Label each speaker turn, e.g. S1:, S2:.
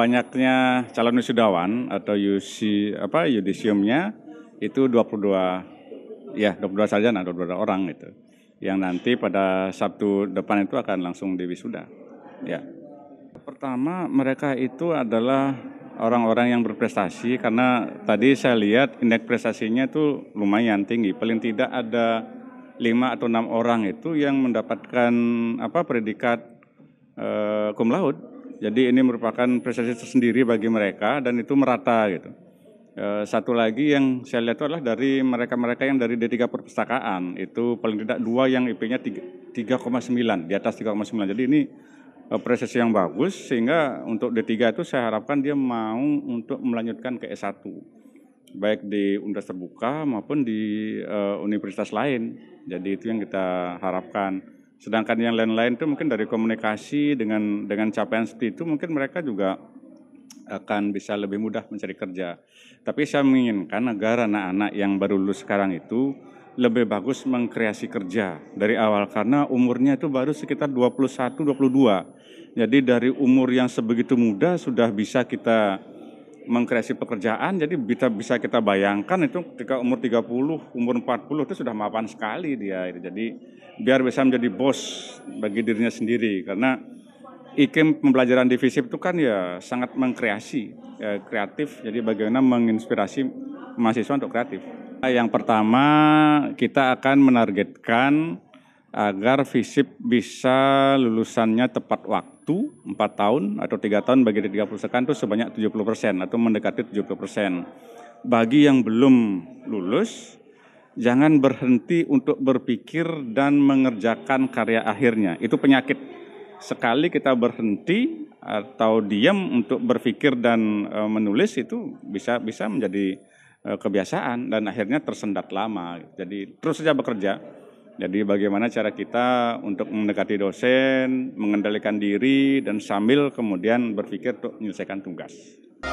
S1: banyaknya calon wisudawan atau UC apa yudisiumnya itu 22 ya 22 nah 22 orang itu yang nanti pada Sabtu depan itu akan langsung wisuda. ya pertama mereka itu adalah orang-orang yang berprestasi karena tadi saya lihat indeks prestasinya itu lumayan tinggi paling tidak ada lima atau enam orang itu yang mendapatkan apa predikat eh, cum laude jadi ini merupakan prestasi tersendiri bagi mereka dan itu merata gitu. E, satu lagi yang saya lihat itu adalah dari mereka-mereka yang dari D3 perpustakaan itu paling tidak dua yang IP-nya 3,9 di atas 3,9. Jadi ini e, prestasi yang bagus sehingga untuk D3 itu saya harapkan dia mau untuk melanjutkan ke S1 baik di universitas terbuka maupun di e, universitas lain. Jadi itu yang kita harapkan. Sedangkan yang lain-lain itu mungkin dari komunikasi dengan dengan capaian seperti itu mungkin mereka juga akan bisa lebih mudah mencari kerja. Tapi saya menginginkan agar anak-anak yang baru lulus sekarang itu lebih bagus mengkreasi kerja dari awal karena umurnya itu baru sekitar 21 22. Jadi dari umur yang sebegitu muda sudah bisa kita mengkreasi pekerjaan jadi bisa bisa kita bayangkan itu ketika umur 30, umur 40 itu sudah mapan sekali dia. Jadi biar bisa menjadi bos bagi dirinya sendiri karena IKIM pembelajaran divisi itu kan ya sangat mengkreasi, ya, kreatif. Jadi bagaimana menginspirasi mahasiswa untuk kreatif. Yang pertama kita akan menargetkan agar FISIP bisa lulusannya tepat waktu 4 tahun atau tiga tahun bagi tiga 30 sekan itu sebanyak 70 persen atau mendekati 70 persen. Bagi yang belum lulus, jangan berhenti untuk berpikir dan mengerjakan karya akhirnya. Itu penyakit. Sekali kita berhenti atau diam untuk berpikir dan e, menulis itu bisa bisa menjadi e, kebiasaan dan akhirnya tersendat lama. Jadi terus saja bekerja jadi bagaimana cara kita untuk mendekati dosen, mengendalikan diri, dan sambil kemudian berpikir untuk menyelesaikan tugas.